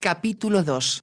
Capítulo 2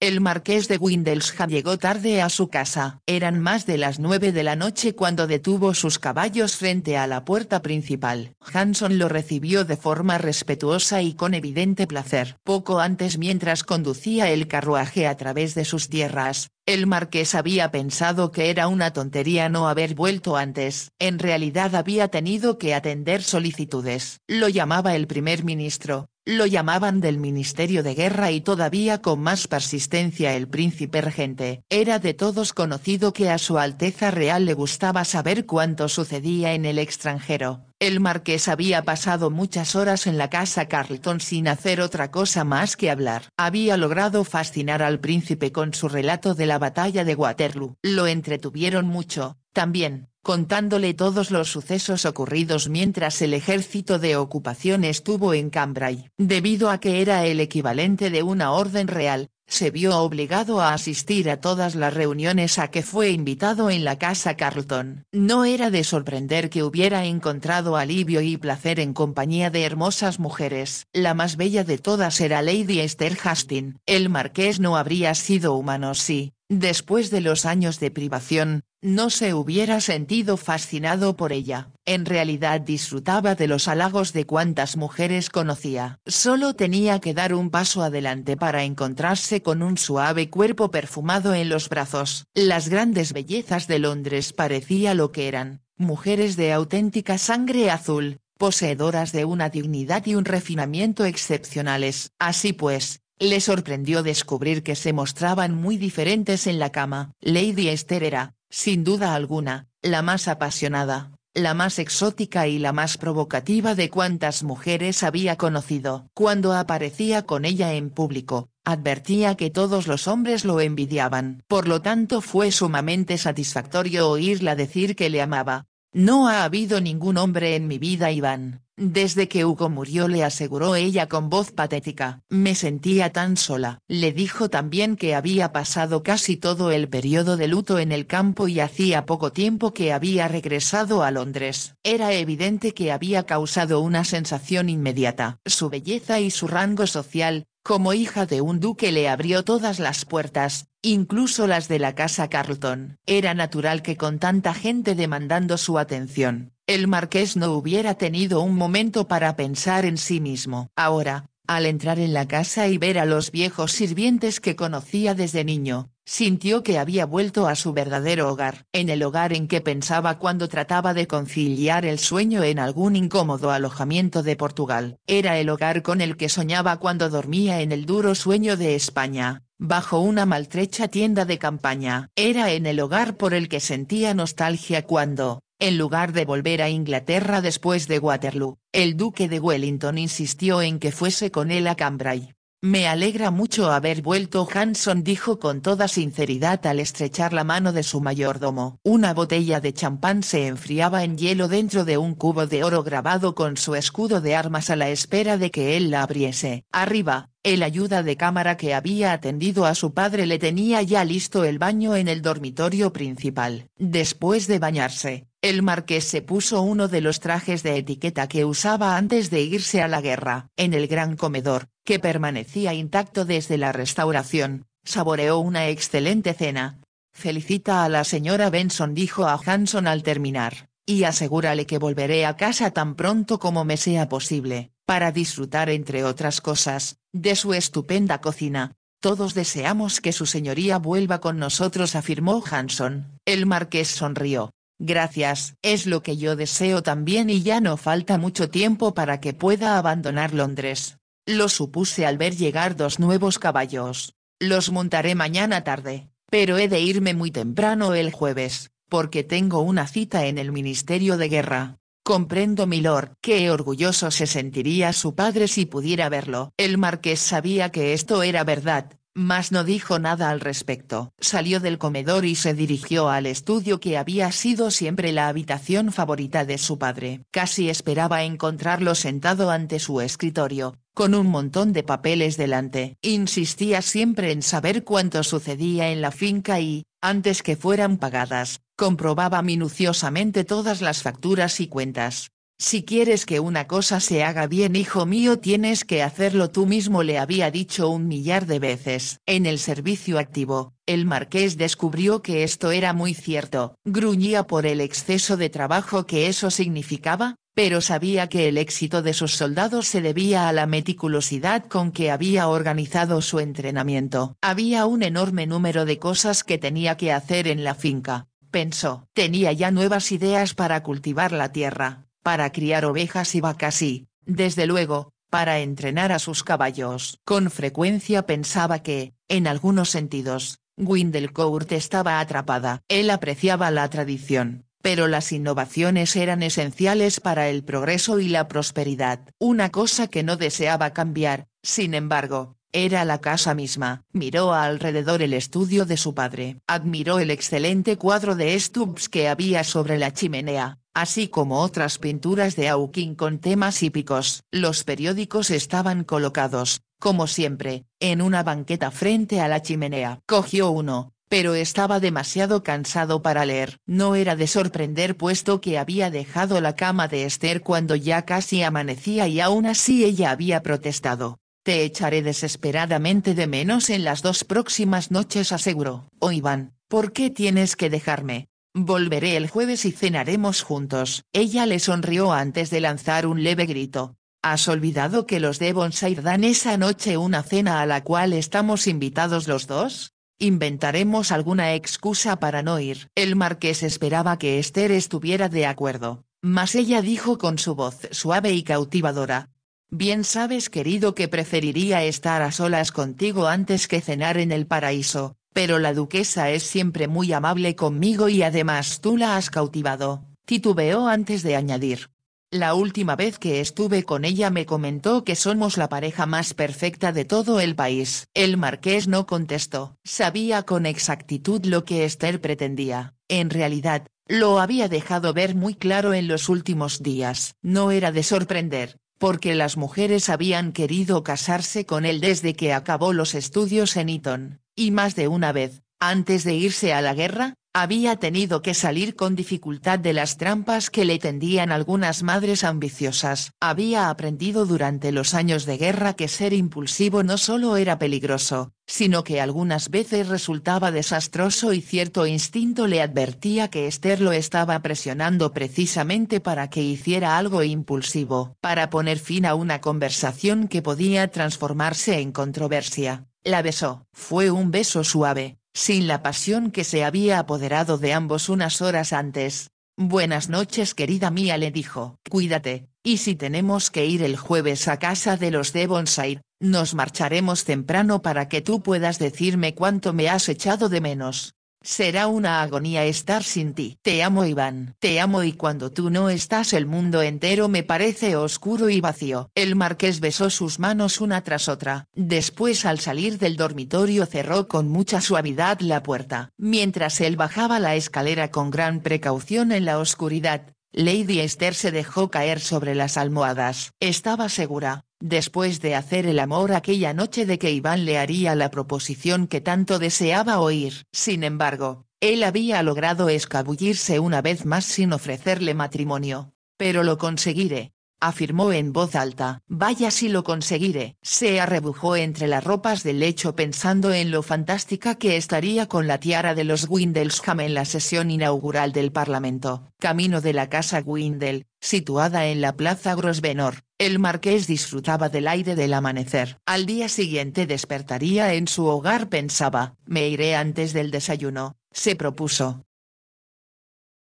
el marqués de Windelsham llegó tarde a su casa. Eran más de las nueve de la noche cuando detuvo sus caballos frente a la puerta principal. Hanson lo recibió de forma respetuosa y con evidente placer. Poco antes mientras conducía el carruaje a través de sus tierras, el marqués había pensado que era una tontería no haber vuelto antes. En realidad había tenido que atender solicitudes. Lo llamaba el primer ministro, lo llamaban del Ministerio de Guerra y todavía con más persistencia el príncipe regente. Era de todos conocido que a Su Alteza Real le gustaba saber cuánto sucedía en el extranjero. El marqués había pasado muchas horas en la casa Carlton sin hacer otra cosa más que hablar. Había logrado fascinar al príncipe con su relato de la batalla de Waterloo. Lo entretuvieron mucho, también, contándole todos los sucesos ocurridos mientras el ejército de ocupación estuvo en Cambrai. Debido a que era el equivalente de una orden real, se vio obligado a asistir a todas las reuniones a que fue invitado en la casa Carlton. No era de sorprender que hubiera encontrado alivio y placer en compañía de hermosas mujeres. La más bella de todas era Lady Esther Hastings. El marqués no habría sido humano si, Después de los años de privación, no se hubiera sentido fascinado por ella. En realidad disfrutaba de los halagos de cuantas mujeres conocía. Solo tenía que dar un paso adelante para encontrarse con un suave cuerpo perfumado en los brazos. Las grandes bellezas de Londres parecía lo que eran, mujeres de auténtica sangre azul, poseedoras de una dignidad y un refinamiento excepcionales. Así pues, le sorprendió descubrir que se mostraban muy diferentes en la cama. Lady Esther era, sin duda alguna, la más apasionada, la más exótica y la más provocativa de cuantas mujeres había conocido. Cuando aparecía con ella en público, advertía que todos los hombres lo envidiaban. Por lo tanto fue sumamente satisfactorio oírla decir que le amaba, no ha habido ningún hombre en mi vida Iván, desde que Hugo murió le aseguró ella con voz patética. Me sentía tan sola. Le dijo también que había pasado casi todo el periodo de luto en el campo y hacía poco tiempo que había regresado a Londres. Era evidente que había causado una sensación inmediata. Su belleza y su rango social, como hija de un duque le abrió todas las puertas, incluso las de la casa Carlton. Era natural que con tanta gente demandando su atención, el marqués no hubiera tenido un momento para pensar en sí mismo. Ahora, al entrar en la casa y ver a los viejos sirvientes que conocía desde niño, sintió que había vuelto a su verdadero hogar, en el hogar en que pensaba cuando trataba de conciliar el sueño en algún incómodo alojamiento de Portugal. Era el hogar con el que soñaba cuando dormía en el duro sueño de España, bajo una maltrecha tienda de campaña. Era en el hogar por el que sentía nostalgia cuando, en lugar de volver a Inglaterra después de Waterloo, el duque de Wellington insistió en que fuese con él a Cambrai. Me alegra mucho haber vuelto Hanson dijo con toda sinceridad al estrechar la mano de su mayordomo. Una botella de champán se enfriaba en hielo dentro de un cubo de oro grabado con su escudo de armas a la espera de que él la abriese. Arriba, el ayuda de cámara que había atendido a su padre le tenía ya listo el baño en el dormitorio principal. Después de bañarse, el marqués se puso uno de los trajes de etiqueta que usaba antes de irse a la guerra, en el gran comedor, que permanecía intacto desde la restauración, saboreó una excelente cena. Felicita a la señora Benson dijo a Hanson al terminar, y asegúrale que volveré a casa tan pronto como me sea posible, para disfrutar entre otras cosas, de su estupenda cocina, todos deseamos que su señoría vuelva con nosotros, afirmó Hanson. El marqués sonrió, Gracias, es lo que yo deseo también y ya no falta mucho tiempo para que pueda abandonar Londres. Lo supuse al ver llegar dos nuevos caballos. Los montaré mañana tarde, pero he de irme muy temprano el jueves, porque tengo una cita en el Ministerio de Guerra. Comprendo, milord, qué orgulloso se sentiría su padre si pudiera verlo. El marqués sabía que esto era verdad, mas no dijo nada al respecto. Salió del comedor y se dirigió al estudio que había sido siempre la habitación favorita de su padre. Casi esperaba encontrarlo sentado ante su escritorio, con un montón de papeles delante. Insistía siempre en saber cuánto sucedía en la finca y, antes que fueran pagadas, comprobaba minuciosamente todas las facturas y cuentas. Si quieres que una cosa se haga bien, hijo mío, tienes que hacerlo tú mismo, le había dicho un millar de veces. En el servicio activo, el marqués descubrió que esto era muy cierto. Gruñía por el exceso de trabajo que eso significaba, pero sabía que el éxito de sus soldados se debía a la meticulosidad con que había organizado su entrenamiento. Había un enorme número de cosas que tenía que hacer en la finca, pensó. Tenía ya nuevas ideas para cultivar la tierra para criar ovejas y vacas y, desde luego, para entrenar a sus caballos. Con frecuencia pensaba que, en algunos sentidos, Windelcourt estaba atrapada. Él apreciaba la tradición, pero las innovaciones eran esenciales para el progreso y la prosperidad. Una cosa que no deseaba cambiar, sin embargo, era la casa misma. Miró alrededor el estudio de su padre. Admiró el excelente cuadro de Stubbs que había sobre la chimenea, así como otras pinturas de Hawking con temas hípicos. Los periódicos estaban colocados, como siempre, en una banqueta frente a la chimenea. Cogió uno, pero estaba demasiado cansado para leer. No era de sorprender puesto que había dejado la cama de Esther cuando ya casi amanecía y aún así ella había protestado. Te echaré desesperadamente de menos en las dos próximas noches, aseguró. Oh Iván, ¿por qué tienes que dejarme? Volveré el jueves y cenaremos juntos. Ella le sonrió antes de lanzar un leve grito. Has olvidado que los Devonshire dan esa noche una cena a la cual estamos invitados los dos? Inventaremos alguna excusa para no ir. El marqués esperaba que Esther estuviera de acuerdo, mas ella dijo con su voz suave y cautivadora, Bien sabes querido que preferiría estar a solas contigo antes que cenar en el paraíso, pero la duquesa es siempre muy amable conmigo y además tú la has cautivado, titubeó antes de añadir. La última vez que estuve con ella me comentó que somos la pareja más perfecta de todo el país. El marqués no contestó. Sabía con exactitud lo que Esther pretendía. En realidad, lo había dejado ver muy claro en los últimos días. No era de sorprender, porque las mujeres habían querido casarse con él desde que acabó los estudios en Eton, y más de una vez, antes de irse a la guerra, había tenido que salir con dificultad de las trampas que le tendían algunas madres ambiciosas. Había aprendido durante los años de guerra que ser impulsivo no solo era peligroso, sino que algunas veces resultaba desastroso y cierto instinto le advertía que Esther lo estaba presionando precisamente para que hiciera algo impulsivo, para poner fin a una conversación que podía transformarse en controversia. La besó. Fue un beso suave, sin la pasión que se había apoderado de ambos unas horas antes. Buenas noches querida mía le dijo, cuídate, y si tenemos que ir el jueves a casa de los Devonshire, nos marcharemos temprano para que tú puedas decirme cuánto me has echado de menos. Será una agonía estar sin ti. Te amo Iván. Te amo y cuando tú no estás el mundo entero me parece oscuro y vacío. El marqués besó sus manos una tras otra. Después al salir del dormitorio cerró con mucha suavidad la puerta. Mientras él bajaba la escalera con gran precaución en la oscuridad, Lady Esther se dejó caer sobre las almohadas. Estaba segura, Después de hacer el amor aquella noche de que Iván le haría la proposición que tanto deseaba oír. Sin embargo, él había logrado escabullirse una vez más sin ofrecerle matrimonio. Pero lo conseguiré, afirmó en voz alta. Vaya si lo conseguiré. Se arrebujó entre las ropas del lecho pensando en lo fantástica que estaría con la tiara de los Windelsham en la sesión inaugural del Parlamento. Camino de la casa Windel, situada en la plaza Grosvenor, el marqués disfrutaba del aire del amanecer. Al día siguiente despertaría en su hogar pensaba, me iré antes del desayuno, se propuso.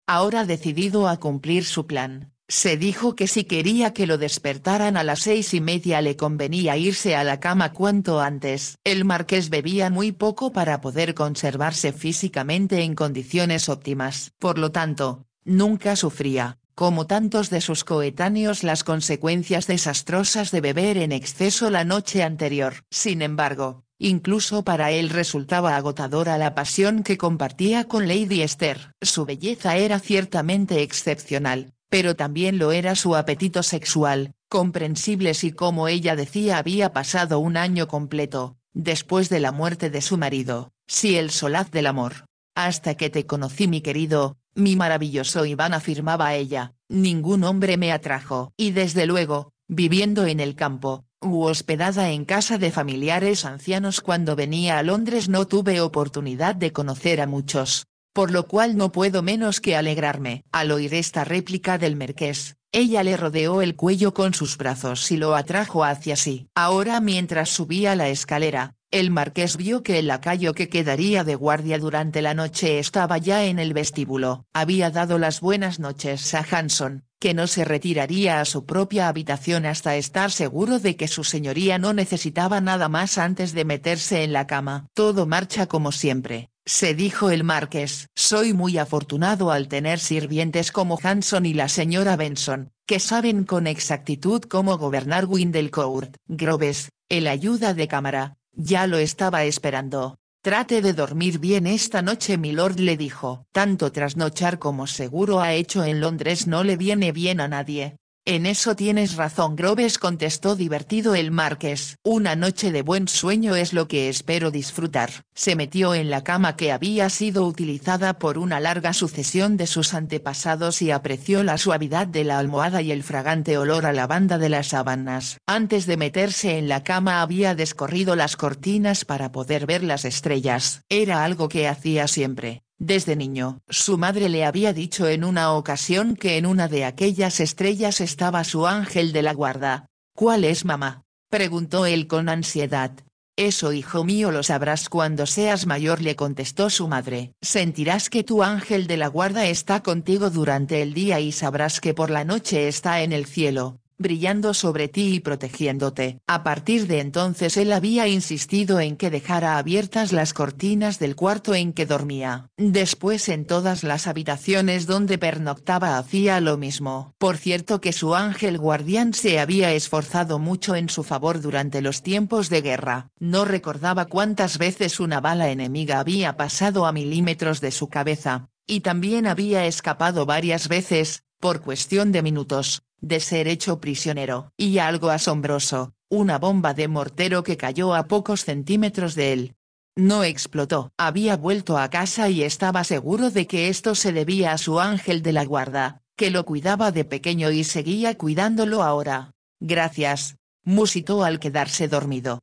Ahora decidido a cumplir su plan, se dijo que si quería que lo despertaran a las seis y media le convenía irse a la cama cuanto antes. El marqués bebía muy poco para poder conservarse físicamente en condiciones óptimas. Por lo tanto, nunca sufría, como tantos de sus coetáneos, las consecuencias desastrosas de beber en exceso la noche anterior. Sin embargo, Incluso para él resultaba agotadora la pasión que compartía con Lady Esther. Su belleza era ciertamente excepcional, pero también lo era su apetito sexual, comprensible si como ella decía había pasado un año completo, después de la muerte de su marido, si el solaz del amor. Hasta que te conocí mi querido, mi maravilloso Iván afirmaba ella, ningún hombre me atrajo. Y desde luego, viviendo en el campo, u hospedada en casa de familiares ancianos cuando venía a Londres no tuve oportunidad de conocer a muchos por lo cual no puedo menos que alegrarme. Al oír esta réplica del marqués, ella le rodeó el cuello con sus brazos y lo atrajo hacia sí. Ahora mientras subía la escalera, el marqués vio que el lacayo que quedaría de guardia durante la noche estaba ya en el vestíbulo. Había dado las buenas noches a Hanson, que no se retiraría a su propia habitación hasta estar seguro de que su señoría no necesitaba nada más antes de meterse en la cama. Todo marcha como siempre se dijo el marqués. Soy muy afortunado al tener sirvientes como Hanson y la señora Benson, que saben con exactitud cómo gobernar Windelcourt. Groves, el ayuda de cámara, ya lo estaba esperando. Trate de dormir bien esta noche, milord le dijo. Tanto trasnochar como seguro ha hecho en Londres no le viene bien a nadie. En eso tienes razón, Groves contestó divertido el marqués. Una noche de buen sueño es lo que espero disfrutar. Se metió en la cama que había sido utilizada por una larga sucesión de sus antepasados y apreció la suavidad de la almohada y el fragante olor a lavanda de las sábanas. Antes de meterse en la cama había descorrido las cortinas para poder ver las estrellas. Era algo que hacía siempre. Desde niño, su madre le había dicho en una ocasión que en una de aquellas estrellas estaba su ángel de la guarda. ¿Cuál es mamá? preguntó él con ansiedad. Eso hijo mío lo sabrás cuando seas mayor le contestó su madre. Sentirás que tu ángel de la guarda está contigo durante el día y sabrás que por la noche está en el cielo brillando sobre ti y protegiéndote. A partir de entonces él había insistido en que dejara abiertas las cortinas del cuarto en que dormía. Después en todas las habitaciones donde pernoctaba hacía lo mismo. Por cierto que su ángel guardián se había esforzado mucho en su favor durante los tiempos de guerra. No recordaba cuántas veces una bala enemiga había pasado a milímetros de su cabeza, y también había escapado varias veces, por cuestión de minutos, de ser hecho prisionero. Y algo asombroso, una bomba de mortero que cayó a pocos centímetros de él. No explotó. Había vuelto a casa y estaba seguro de que esto se debía a su ángel de la guarda, que lo cuidaba de pequeño y seguía cuidándolo ahora. Gracias, musitó al quedarse dormido.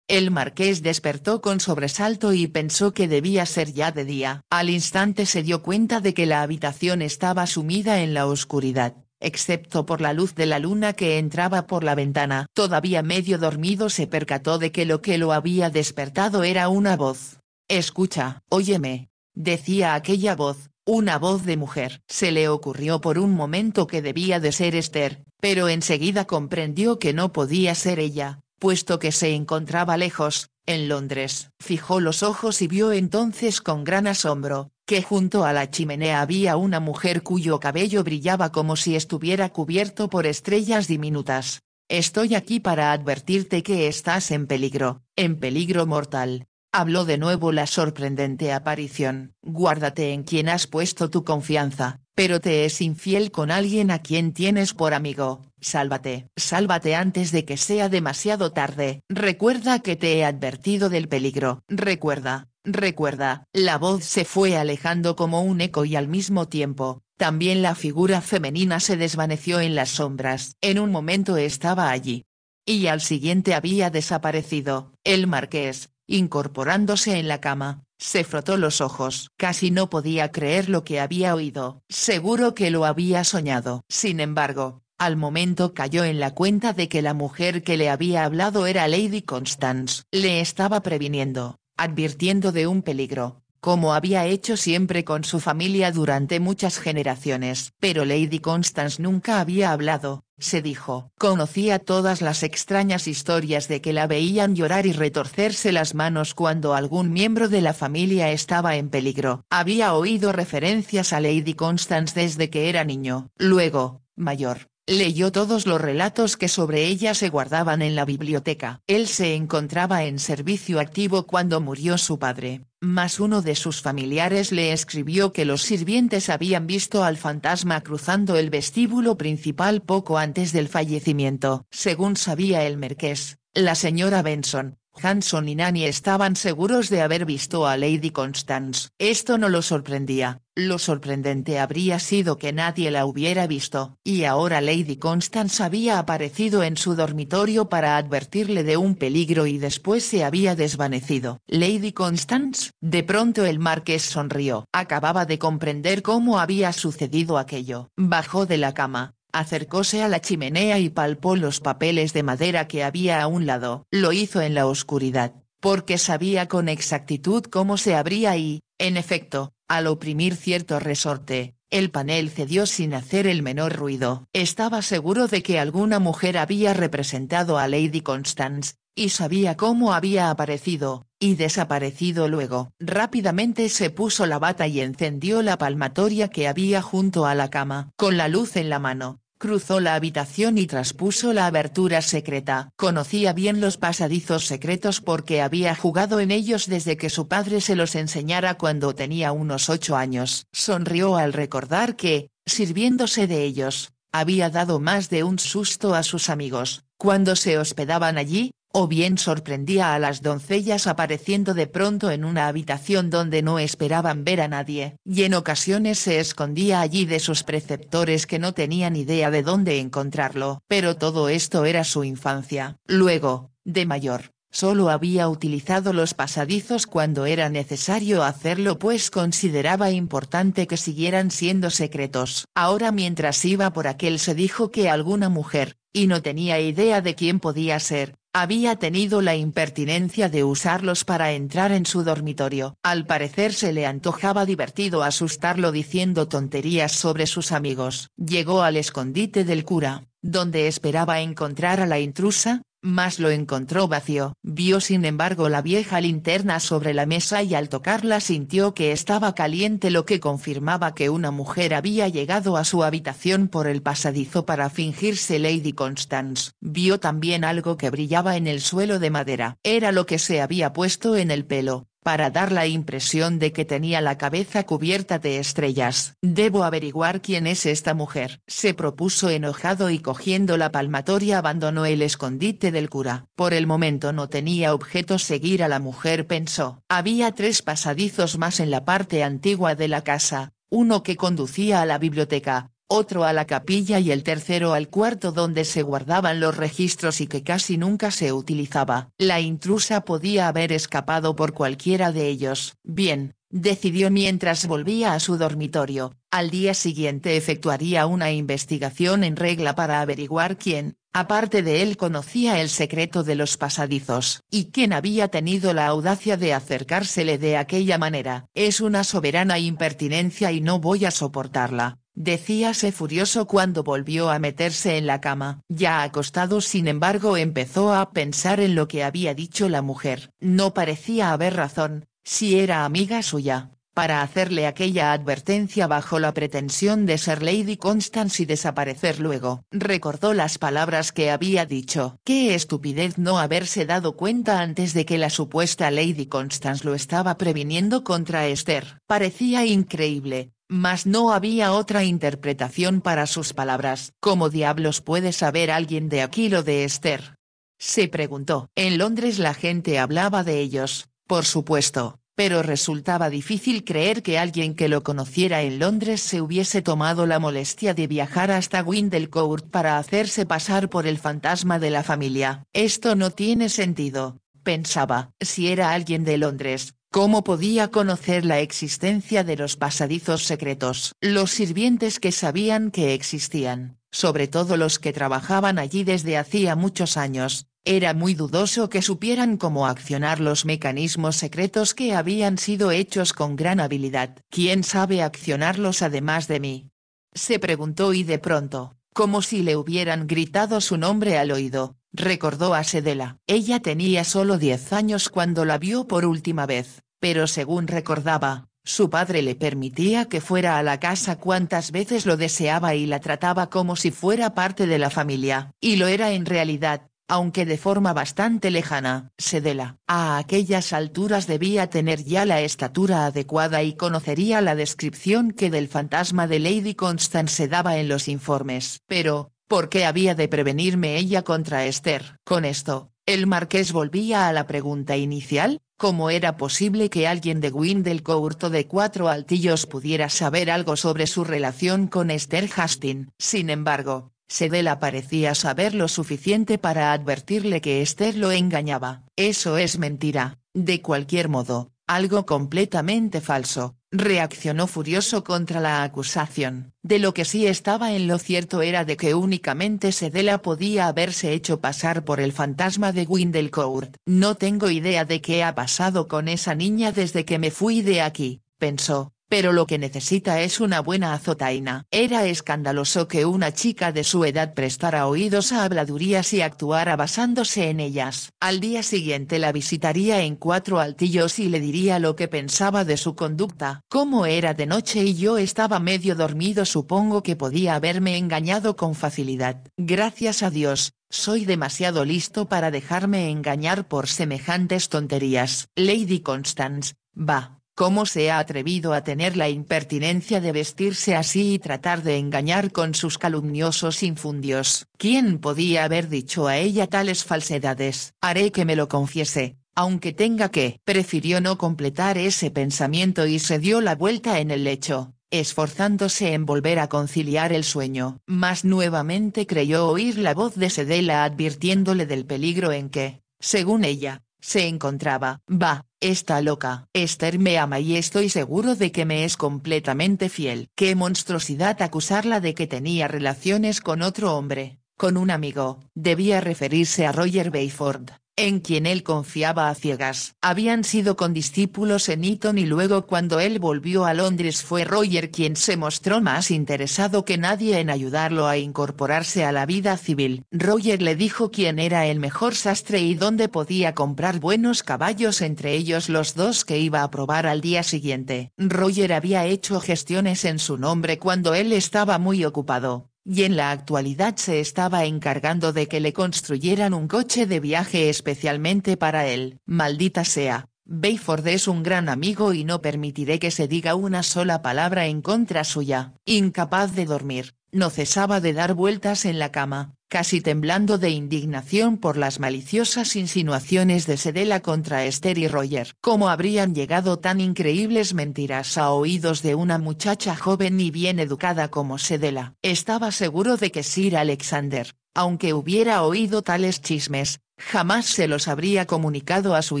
El marqués despertó con sobresalto y pensó que debía ser ya de día. Al instante se dio cuenta de que la habitación estaba sumida en la oscuridad excepto por la luz de la luna que entraba por la ventana. Todavía medio dormido se percató de que lo que lo había despertado era una voz. Escucha, óyeme, decía aquella voz, una voz de mujer. Se le ocurrió por un momento que debía de ser Esther, pero enseguida comprendió que no podía ser ella, puesto que se encontraba lejos, en Londres. Fijó los ojos y vio entonces con gran asombro, que junto a la chimenea había una mujer cuyo cabello brillaba como si estuviera cubierto por estrellas diminutas. Estoy aquí para advertirte que estás en peligro, en peligro mortal. Habló de nuevo la sorprendente aparición. Guárdate en quien has puesto tu confianza, pero te es infiel con alguien a quien tienes por amigo. Sálvate, sálvate antes de que sea demasiado tarde, recuerda que te he advertido del peligro, recuerda, recuerda, la voz se fue alejando como un eco y al mismo tiempo, también la figura femenina se desvaneció en las sombras, en un momento estaba allí. Y al siguiente había desaparecido, el marqués, incorporándose en la cama, se frotó los ojos. Casi no podía creer lo que había oído, seguro que lo había soñado. Sin embargo, al momento cayó en la cuenta de que la mujer que le había hablado era Lady Constance. Le estaba previniendo, advirtiendo de un peligro, como había hecho siempre con su familia durante muchas generaciones. Pero Lady Constance nunca había hablado, se dijo. Conocía todas las extrañas historias de que la veían llorar y retorcerse las manos cuando algún miembro de la familia estaba en peligro. Había oído referencias a Lady Constance desde que era niño, luego, mayor. Leyó todos los relatos que sobre ella se guardaban en la biblioteca. Él se encontraba en servicio activo cuando murió su padre, mas uno de sus familiares le escribió que los sirvientes habían visto al fantasma cruzando el vestíbulo principal poco antes del fallecimiento. Según sabía el marqués, la señora Benson, Hanson y Nanny estaban seguros de haber visto a Lady Constance. Esto no lo sorprendía, lo sorprendente habría sido que nadie la hubiera visto. Y ahora Lady Constance había aparecido en su dormitorio para advertirle de un peligro y después se había desvanecido. Lady Constance. De pronto el marqués sonrió. Acababa de comprender cómo había sucedido aquello. Bajó de la cama, acercóse a la chimenea y palpó los papeles de madera que había a un lado. Lo hizo en la oscuridad, porque sabía con exactitud cómo se abría y, en efecto, al oprimir cierto resorte, el panel cedió sin hacer el menor ruido. Estaba seguro de que alguna mujer había representado a Lady Constance, y sabía cómo había aparecido, y desaparecido luego. Rápidamente se puso la bata y encendió la palmatoria que había junto a la cama. Con la luz en la mano, Cruzó la habitación y traspuso la abertura secreta. Conocía bien los pasadizos secretos porque había jugado en ellos desde que su padre se los enseñara cuando tenía unos ocho años. Sonrió al recordar que, sirviéndose de ellos, había dado más de un susto a sus amigos, cuando se hospedaban allí, o bien sorprendía a las doncellas apareciendo de pronto en una habitación donde no esperaban ver a nadie, y en ocasiones se escondía allí de sus preceptores que no tenían idea de dónde encontrarlo. Pero todo esto era su infancia. Luego, de mayor, solo había utilizado los pasadizos cuando era necesario hacerlo pues consideraba importante que siguieran siendo secretos. Ahora mientras iba por aquel se dijo que alguna mujer, y no tenía idea de quién podía ser, había tenido la impertinencia de usarlos para entrar en su dormitorio. Al parecer se le antojaba divertido asustarlo diciendo tonterías sobre sus amigos. Llegó al escondite del cura, donde esperaba encontrar a la intrusa, mas lo encontró vacío. Vio sin embargo la vieja linterna sobre la mesa y al tocarla sintió que estaba caliente lo que confirmaba que una mujer había llegado a su habitación por el pasadizo para fingirse Lady Constance. Vio también algo que brillaba en el suelo de madera. Era lo que se había puesto en el pelo para dar la impresión de que tenía la cabeza cubierta de estrellas. Debo averiguar quién es esta mujer. Se propuso enojado y cogiendo la palmatoria abandonó el escondite del cura. Por el momento no tenía objeto seguir a la mujer pensó. Había tres pasadizos más en la parte antigua de la casa, uno que conducía a la biblioteca, otro a la capilla y el tercero al cuarto donde se guardaban los registros y que casi nunca se utilizaba. La intrusa podía haber escapado por cualquiera de ellos. Bien, decidió mientras volvía a su dormitorio, al día siguiente efectuaría una investigación en regla para averiguar quién, aparte de él conocía el secreto de los pasadizos, y quién había tenido la audacia de acercársele de aquella manera. Es una soberana impertinencia y no voy a soportarla, Decíase furioso cuando volvió a meterse en la cama. Ya acostado sin embargo empezó a pensar en lo que había dicho la mujer. No parecía haber razón, si era amiga suya, para hacerle aquella advertencia bajo la pretensión de ser Lady Constance y desaparecer luego. Recordó las palabras que había dicho. Qué estupidez no haberse dado cuenta antes de que la supuesta Lady Constance lo estaba previniendo contra Esther. Parecía increíble, mas no había otra interpretación para sus palabras. ¿Cómo diablos puede saber alguien de aquí lo de Esther? Se preguntó. En Londres la gente hablaba de ellos, por supuesto, pero resultaba difícil creer que alguien que lo conociera en Londres se hubiese tomado la molestia de viajar hasta Windelcourt para hacerse pasar por el fantasma de la familia. Esto no tiene sentido, pensaba. Si era alguien de Londres, ¿Cómo podía conocer la existencia de los pasadizos secretos? Los sirvientes que sabían que existían, sobre todo los que trabajaban allí desde hacía muchos años, era muy dudoso que supieran cómo accionar los mecanismos secretos que habían sido hechos con gran habilidad. ¿Quién sabe accionarlos además de mí? Se preguntó y de pronto, como si le hubieran gritado su nombre al oído, recordó a Sedela. Ella tenía solo 10 años cuando la vio por última vez, pero según recordaba, su padre le permitía que fuera a la casa cuantas veces lo deseaba y la trataba como si fuera parte de la familia, y lo era en realidad, aunque de forma bastante lejana. Sedela, a aquellas alturas debía tener ya la estatura adecuada y conocería la descripción que del fantasma de Lady Constance daba en los informes. Pero, ¿Por qué había de prevenirme ella contra Esther? Con esto, el marqués volvía a la pregunta inicial, ¿cómo era posible que alguien de Windelcourt, de Cuatro Altillos pudiera saber algo sobre su relación con Esther Hastings? Sin embargo, Sedela parecía saber lo suficiente para advertirle que Esther lo engañaba. Eso es mentira, de cualquier modo, algo completamente falso, reaccionó furioso contra la acusación. De lo que sí estaba en lo cierto era de que únicamente Sedela podía haberse hecho pasar por el fantasma de Windelcourt. No tengo idea de qué ha pasado con esa niña desde que me fui de aquí, pensó, pero lo que necesita es una buena azotaina. Era escandaloso que una chica de su edad prestara oídos a habladurías y actuara basándose en ellas. Al día siguiente la visitaría en cuatro altillos y le diría lo que pensaba de su conducta. Como era de noche y yo estaba medio dormido supongo que podía haberme engañado con facilidad. Gracias a Dios, soy demasiado listo para dejarme engañar por semejantes tonterías. Lady Constance, va. ¿Cómo se ha atrevido a tener la impertinencia de vestirse así y tratar de engañar con sus calumniosos infundios? ¿Quién podía haber dicho a ella tales falsedades? Haré que me lo confiese, aunque tenga que. Prefirió no completar ese pensamiento y se dio la vuelta en el lecho, esforzándose en volver a conciliar el sueño. Más nuevamente creyó oír la voz de Sedela advirtiéndole del peligro en que, según ella, se encontraba. Va, Está loca. Esther me ama y estoy seguro de que me es completamente fiel. Qué monstruosidad acusarla de que tenía relaciones con otro hombre, con un amigo. Debía referirse a Roger Bayford en quien él confiaba a ciegas. Habían sido condiscípulos en Eton y luego cuando él volvió a Londres fue Roger quien se mostró más interesado que nadie en ayudarlo a incorporarse a la vida civil. Roger le dijo quién era el mejor sastre y dónde podía comprar buenos caballos entre ellos los dos que iba a probar al día siguiente. Roger había hecho gestiones en su nombre cuando él estaba muy ocupado, y en la actualidad se estaba encargando de que le construyeran un coche de viaje especialmente para él. Maldita sea, Bayford es un gran amigo y no permitiré que se diga una sola palabra en contra suya. Incapaz de dormir, no cesaba de dar vueltas en la cama, casi temblando de indignación por las maliciosas insinuaciones de Sedela contra Esther y Roger. ¿Cómo habrían llegado tan increíbles mentiras a oídos de una muchacha joven y bien educada como Sedela? Estaba seguro de que Sir Alexander, aunque hubiera oído tales chismes, jamás se los habría comunicado a su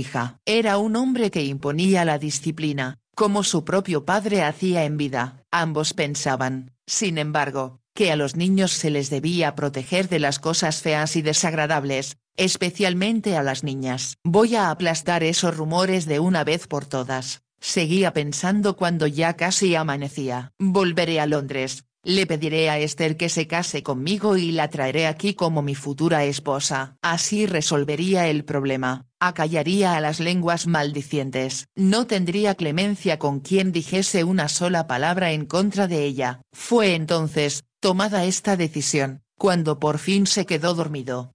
hija. Era un hombre que imponía la disciplina, como su propio padre hacía en vida, ambos pensaban, sin embargo, que a los niños se les debía proteger de las cosas feas y desagradables, especialmente a las niñas. Voy a aplastar esos rumores de una vez por todas, seguía pensando cuando ya casi amanecía. Volveré a Londres, le pediré a Esther que se case conmigo y la traeré aquí como mi futura esposa. Así resolvería el problema, acallaría a las lenguas maldicientes. No tendría clemencia con quien dijese una sola palabra en contra de ella. Fue entonces, tomada esta decisión, cuando por fin se quedó dormido.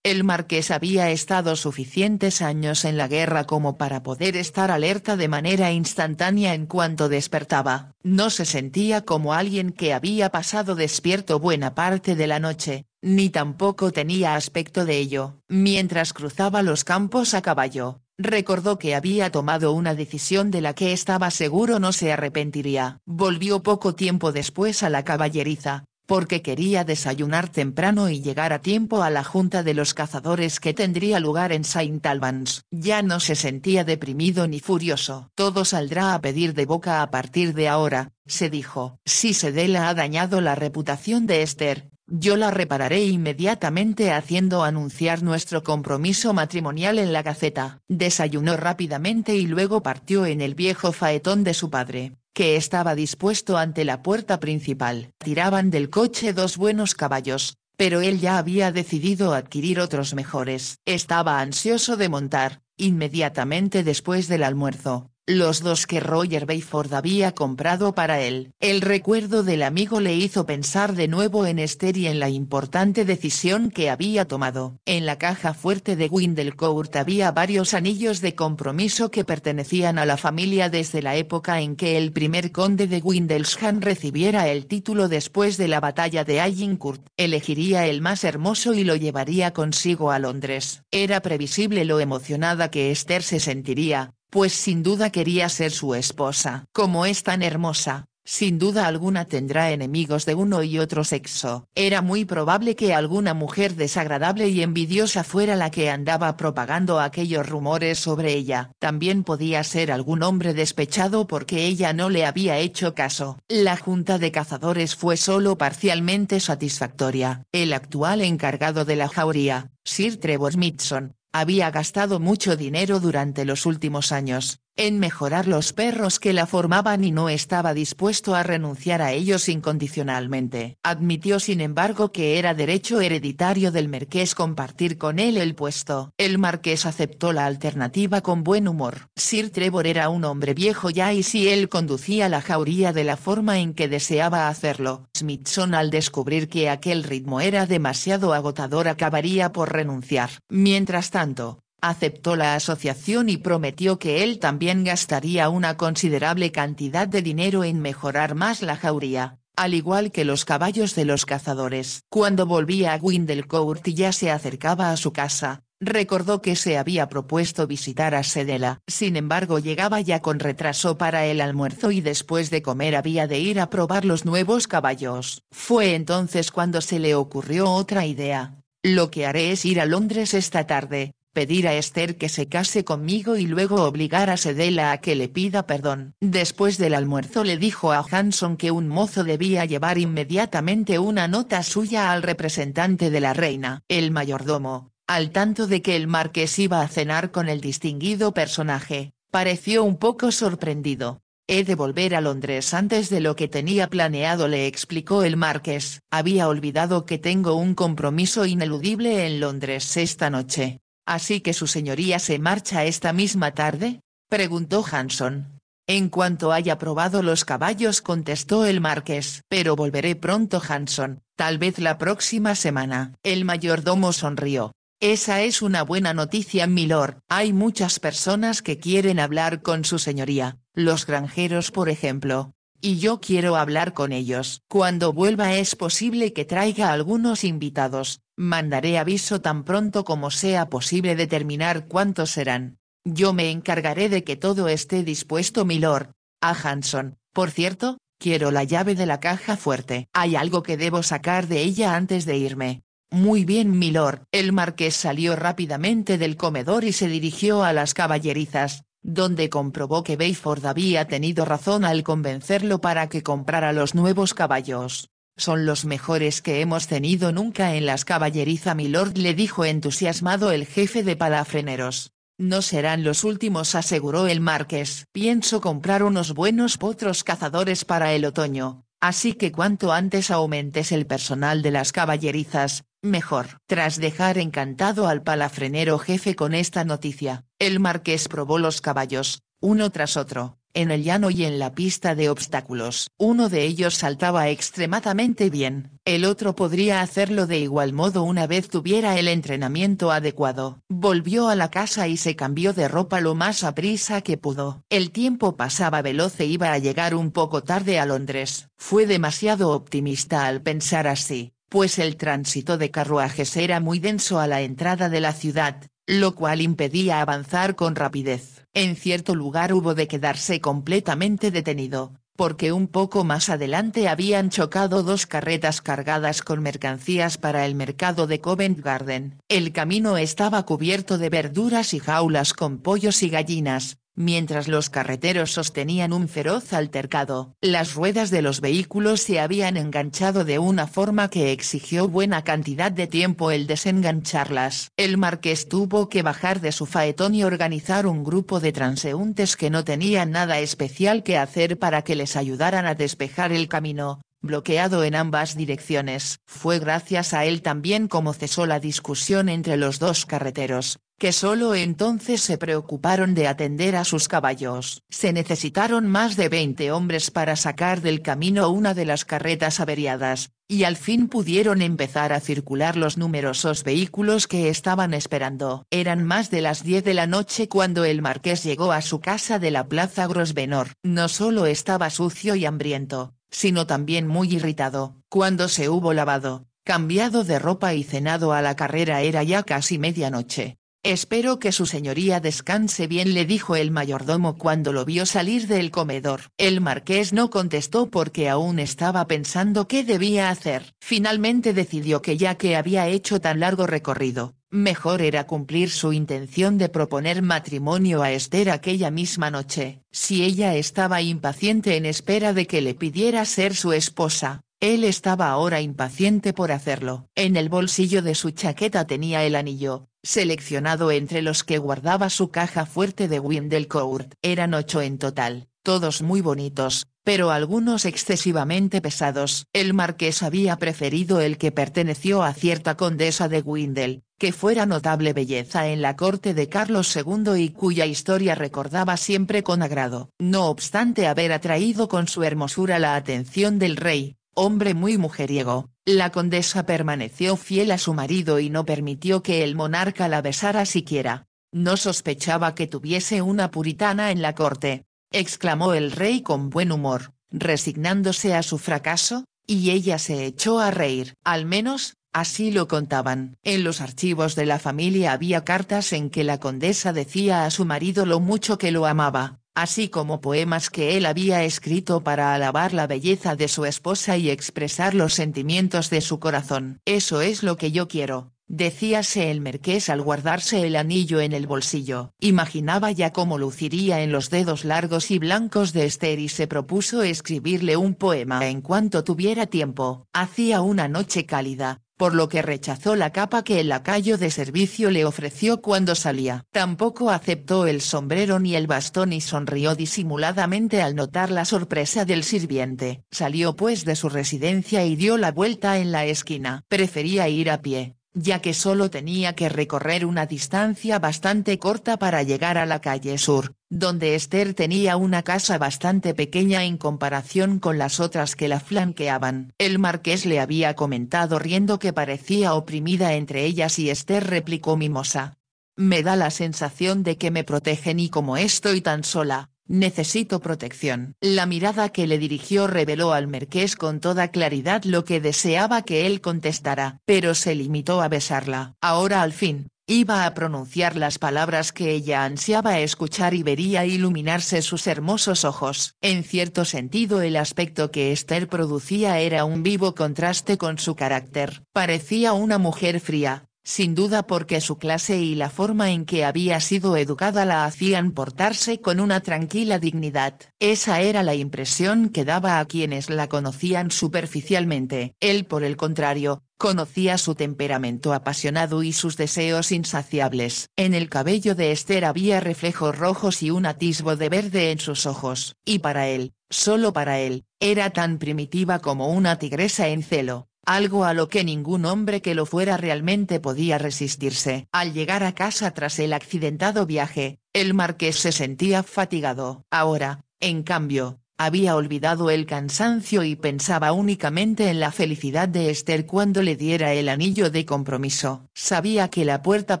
El marqués había estado suficientes años en la guerra como para poder estar alerta de manera instantánea en cuanto despertaba. No se sentía como alguien que había pasado despierto buena parte de la noche, ni tampoco tenía aspecto de ello. Mientras cruzaba los campos a caballo, Recordó que había tomado una decisión de la que estaba seguro no se arrepentiría. Volvió poco tiempo después a la caballeriza, porque quería desayunar temprano y llegar a tiempo a la junta de los cazadores que tendría lugar en Saint Albans. Ya no se sentía deprimido ni furioso. Todo saldrá a pedir de boca a partir de ahora, se dijo. Si Sedela ha dañado la reputación de Esther, yo la repararé inmediatamente haciendo anunciar nuestro compromiso matrimonial en la Gaceta. Desayunó rápidamente y luego partió en el viejo faetón de su padre, que estaba dispuesto ante la puerta principal. Tiraban del coche dos buenos caballos, pero él ya había decidido adquirir otros mejores. Estaba ansioso de montar, inmediatamente después del almuerzo, los dos que Roger Bayford había comprado para él. El recuerdo del amigo le hizo pensar de nuevo en Esther y en la importante decisión que había tomado. En la caja fuerte de Windelcourt había varios anillos de compromiso que pertenecían a la familia desde la época en que el primer conde de Windelshan recibiera el título después de la batalla de Agincourt. Elegiría el más hermoso y lo llevaría consigo a Londres. Era previsible lo emocionada que Esther se sentiría, pues sin duda quería ser su esposa. Como es tan hermosa, sin duda alguna tendrá enemigos de uno y otro sexo. Era muy probable que alguna mujer desagradable y envidiosa fuera la que andaba propagando aquellos rumores sobre ella. También podía ser algún hombre despechado porque ella no le había hecho caso. La junta de cazadores fue solo parcialmente satisfactoria. El actual encargado de la jauría, Sir Trevor Smithson, había gastado mucho dinero durante los últimos años en mejorar los perros que la formaban y no estaba dispuesto a renunciar a ellos incondicionalmente. Admitió sin embargo que era derecho hereditario del marqués compartir con él el puesto. El marqués aceptó la alternativa con buen humor. Sir Trevor era un hombre viejo ya y si él conducía la jauría de la forma en que deseaba hacerlo, Smithson al descubrir que aquel ritmo era demasiado agotador acabaría por renunciar. Mientras tanto, aceptó la asociación y prometió que él también gastaría una considerable cantidad de dinero en mejorar más la jauría, al igual que los caballos de los cazadores. Cuando volvía a Windelcourt y ya se acercaba a su casa, recordó que se había propuesto visitar a Sedela. Sin embargo llegaba ya con retraso para el almuerzo y después de comer había de ir a probar los nuevos caballos. Fue entonces cuando se le ocurrió otra idea. Lo que haré es ir a Londres esta tarde, pedir a Esther que se case conmigo y luego obligar a Sedela a que le pida perdón. Después del almuerzo le dijo a Hanson que un mozo debía llevar inmediatamente una nota suya al representante de la reina. El mayordomo, al tanto de que el marqués iba a cenar con el distinguido personaje, pareció un poco sorprendido. He de volver a Londres antes de lo que tenía planeado, le explicó el marqués. Había olvidado que tengo un compromiso ineludible en Londres esta noche. Así que su señoría se marcha esta misma tarde, preguntó Hanson. En cuanto haya probado los caballos contestó el marqués. Pero volveré pronto Hanson, tal vez la próxima semana. El mayordomo sonrió. Esa es una buena noticia, milord. Hay muchas personas que quieren hablar con su señoría, los granjeros por ejemplo. Y yo quiero hablar con ellos. Cuando vuelva es posible que traiga algunos invitados, mandaré aviso tan pronto como sea posible determinar cuántos serán. Yo me encargaré de que todo esté dispuesto, milord. A ah, Hanson, por cierto, quiero la llave de la caja fuerte. Hay algo que debo sacar de ella antes de irme. Muy bien, milord. El marqués salió rápidamente del comedor y se dirigió a las caballerizas donde comprobó que Bayford había tenido razón al convencerlo para que comprara los nuevos caballos. Son los mejores que hemos tenido nunca en las caballeriza milord le dijo entusiasmado el jefe de palafreneros. No serán los últimos aseguró el marqués. Pienso comprar unos buenos potros cazadores para el otoño, así que cuanto antes aumentes el personal de las caballerizas, mejor. Tras dejar encantado al palafrenero jefe con esta noticia, el marqués probó los caballos, uno tras otro, en el llano y en la pista de obstáculos. Uno de ellos saltaba extremadamente bien, el otro podría hacerlo de igual modo una vez tuviera el entrenamiento adecuado. Volvió a la casa y se cambió de ropa lo más prisa que pudo. El tiempo pasaba veloz e iba a llegar un poco tarde a Londres. Fue demasiado optimista al pensar así, pues el tránsito de carruajes era muy denso a la entrada de la ciudad, lo cual impedía avanzar con rapidez. En cierto lugar hubo de quedarse completamente detenido, porque un poco más adelante habían chocado dos carretas cargadas con mercancías para el mercado de Covent Garden. El camino estaba cubierto de verduras y jaulas con pollos y gallinas, Mientras los carreteros sostenían un feroz altercado, las ruedas de los vehículos se habían enganchado de una forma que exigió buena cantidad de tiempo el desengancharlas. El marqués tuvo que bajar de su faetón y organizar un grupo de transeúntes que no tenían nada especial que hacer para que les ayudaran a despejar el camino, bloqueado en ambas direcciones. Fue gracias a él también como cesó la discusión entre los dos carreteros, que solo entonces se preocuparon de atender a sus caballos. Se necesitaron más de 20 hombres para sacar del camino una de las carretas averiadas, y al fin pudieron empezar a circular los numerosos vehículos que estaban esperando. Eran más de las 10 de la noche cuando el marqués llegó a su casa de la plaza Grosvenor. No solo estaba sucio y hambriento, sino también muy irritado, cuando se hubo lavado, cambiado de ropa y cenado a la carrera era ya casi medianoche, Espero que su señoría descanse bien le dijo el mayordomo cuando lo vio salir del comedor. El marqués no contestó porque aún estaba pensando qué debía hacer. Finalmente decidió que ya que había hecho tan largo recorrido, mejor era cumplir su intención de proponer matrimonio a Esther aquella misma noche, si ella estaba impaciente en espera de que le pidiera ser su esposa. Él estaba ahora impaciente por hacerlo. En el bolsillo de su chaqueta tenía el anillo, seleccionado entre los que guardaba su caja fuerte de Windelcourt. Eran ocho en total, todos muy bonitos, pero algunos excesivamente pesados. El marqués había preferido el que perteneció a cierta condesa de Windel, que fuera notable belleza en la corte de Carlos II y cuya historia recordaba siempre con agrado. No obstante haber atraído con su hermosura la atención del rey, hombre muy mujeriego, la condesa permaneció fiel a su marido y no permitió que el monarca la besara siquiera. No sospechaba que tuviese una puritana en la corte, exclamó el rey con buen humor, resignándose a su fracaso, y ella se echó a reír. Al menos, así lo contaban. En los archivos de la familia había cartas en que la condesa decía a su marido lo mucho que lo amaba, así como poemas que él había escrito para alabar la belleza de su esposa y expresar los sentimientos de su corazón. Eso es lo que yo quiero, decíase el marqués al guardarse el anillo en el bolsillo. Imaginaba ya cómo luciría en los dedos largos y blancos de Esther y se propuso escribirle un poema en cuanto tuviera tiempo. Hacía una noche cálida, por lo que rechazó la capa que el lacayo de servicio le ofreció cuando salía. Tampoco aceptó el sombrero ni el bastón y sonrió disimuladamente al notar la sorpresa del sirviente. Salió pues de su residencia y dio la vuelta en la esquina. Prefería ir a pie, ya que solo tenía que recorrer una distancia bastante corta para llegar a la calle sur, donde Esther tenía una casa bastante pequeña en comparación con las otras que la flanqueaban. El marqués le había comentado riendo que parecía oprimida entre ellas y Esther replicó mimosa. Me da la sensación de que me protegen y como estoy tan sola, necesito protección. La mirada que le dirigió reveló al marqués con toda claridad lo que deseaba que él contestara, pero se limitó a besarla. Ahora al fin, Iba a pronunciar las palabras que ella ansiaba escuchar y vería iluminarse sus hermosos ojos. En cierto sentido el aspecto que Esther producía era un vivo contraste con su carácter. Parecía una mujer fría, sin duda porque su clase y la forma en que había sido educada la hacían portarse con una tranquila dignidad. Esa era la impresión que daba a quienes la conocían superficialmente. Él por el contrario, conocía su temperamento apasionado y sus deseos insaciables. En el cabello de Esther había reflejos rojos y un atisbo de verde en sus ojos. Y para él, solo para él, era tan primitiva como una tigresa en celo algo a lo que ningún hombre que lo fuera realmente podía resistirse. Al llegar a casa tras el accidentado viaje, el marqués se sentía fatigado. Ahora, en cambio, había olvidado el cansancio y pensaba únicamente en la felicidad de Esther cuando le diera el anillo de compromiso. Sabía que la puerta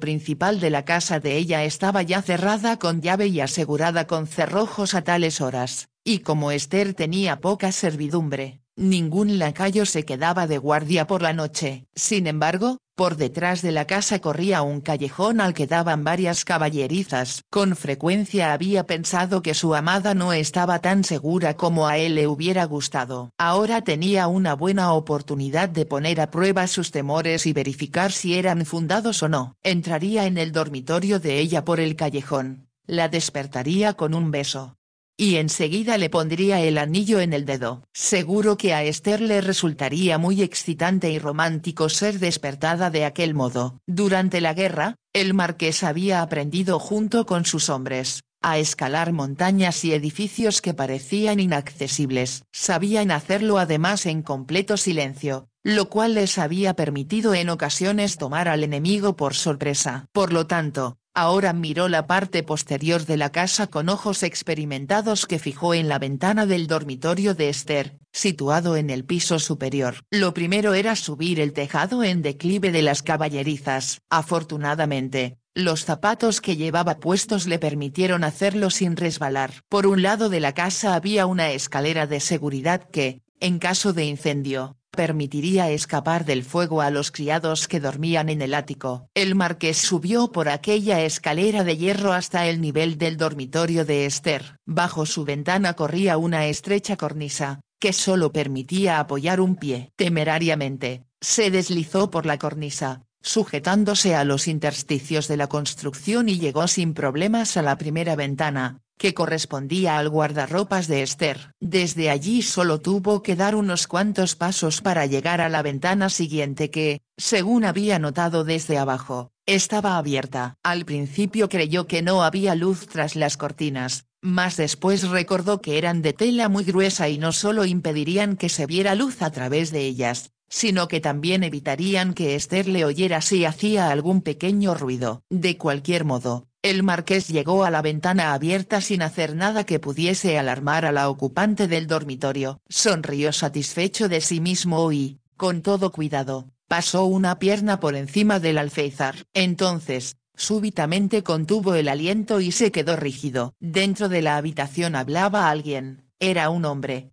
principal de la casa de ella estaba ya cerrada con llave y asegurada con cerrojos a tales horas, y como Esther tenía poca servidumbre, Ningún lacayo se quedaba de guardia por la noche. Sin embargo, por detrás de la casa corría un callejón al que daban varias caballerizas. Con frecuencia había pensado que su amada no estaba tan segura como a él le hubiera gustado. Ahora tenía una buena oportunidad de poner a prueba sus temores y verificar si eran fundados o no. Entraría en el dormitorio de ella por el callejón. La despertaría con un beso y enseguida le pondría el anillo en el dedo. Seguro que a Esther le resultaría muy excitante y romántico ser despertada de aquel modo. Durante la guerra, el marqués había aprendido junto con sus hombres, a escalar montañas y edificios que parecían inaccesibles. Sabían hacerlo además en completo silencio, lo cual les había permitido en ocasiones tomar al enemigo por sorpresa. Por lo tanto, Ahora miró la parte posterior de la casa con ojos experimentados que fijó en la ventana del dormitorio de Esther, situado en el piso superior. Lo primero era subir el tejado en declive de las caballerizas. Afortunadamente, los zapatos que llevaba puestos le permitieron hacerlo sin resbalar. Por un lado de la casa había una escalera de seguridad que, en caso de incendio, permitiría escapar del fuego a los criados que dormían en el ático. El marqués subió por aquella escalera de hierro hasta el nivel del dormitorio de Esther. Bajo su ventana corría una estrecha cornisa, que solo permitía apoyar un pie. Temerariamente, se deslizó por la cornisa, sujetándose a los intersticios de la construcción y llegó sin problemas a la primera ventana, que correspondía al guardarropas de Esther. Desde allí solo tuvo que dar unos cuantos pasos para llegar a la ventana siguiente que, según había notado desde abajo, estaba abierta. Al principio creyó que no había luz tras las cortinas, mas después recordó que eran de tela muy gruesa y no solo impedirían que se viera luz a través de ellas, sino que también evitarían que Esther le oyera si hacía algún pequeño ruido. De cualquier modo, el marqués llegó a la ventana abierta sin hacer nada que pudiese alarmar a la ocupante del dormitorio. Sonrió satisfecho de sí mismo y, con todo cuidado, pasó una pierna por encima del alféizar. Entonces, súbitamente contuvo el aliento y se quedó rígido. Dentro de la habitación hablaba alguien, era un hombre,